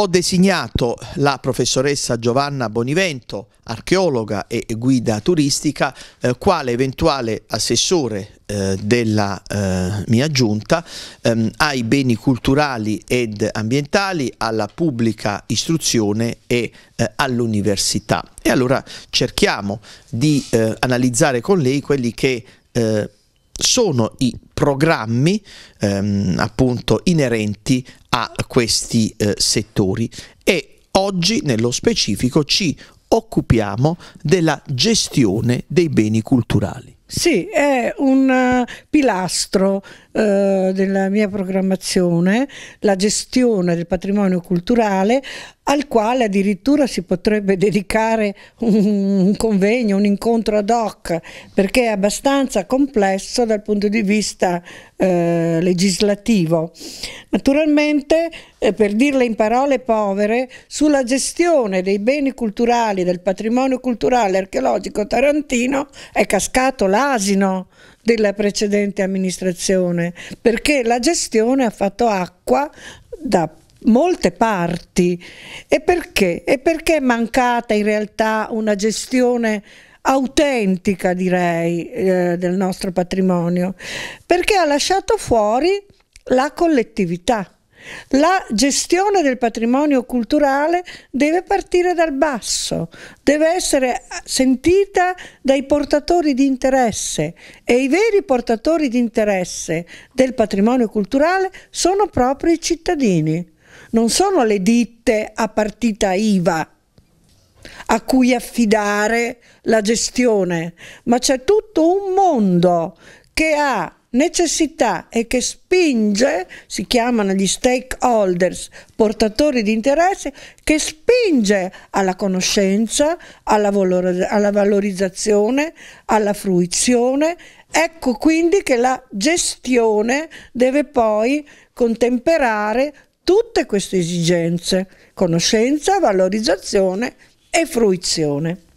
ho designato la professoressa Giovanna Bonivento, archeologa e guida turistica, eh, quale eventuale assessore eh, della eh, mia giunta ehm, ai beni culturali ed ambientali, alla pubblica istruzione e eh, all'università. E allora cerchiamo di eh, analizzare con lei quelli che eh, sono i programmi ehm, appunto inerenti a questi eh, settori e oggi nello specifico ci occupiamo della gestione dei beni culturali. Sì, è un eh, pilastro eh, della mia programmazione, la gestione del patrimonio culturale al quale addirittura si potrebbe dedicare un, convegno, un incontro ad hoc, perché è abbastanza complesso dal punto di vista eh, legislativo. Naturalmente, eh, per dirle in parole povere, sulla gestione dei beni culturali, del patrimonio culturale archeologico tarantino è cascato la l'asino della precedente amministrazione, perché la gestione ha fatto acqua da molte parti. E perché? E perché è mancata in realtà una gestione autentica, direi, eh, del nostro patrimonio? Perché ha lasciato fuori la collettività. La gestione del patrimonio culturale deve partire dal basso, deve essere sentita dai portatori di interesse e i veri portatori di interesse del patrimonio culturale sono proprio i cittadini, non sono le ditte a partita IVA a cui affidare la gestione, ma c'è tutto un mondo che ha necessità e che spinge, si chiamano gli stakeholders, portatori di interesse, che spinge alla conoscenza, alla, alla valorizzazione, alla fruizione. Ecco quindi che la gestione deve poi contemperare tutte queste esigenze, conoscenza, valorizzazione e fruizione.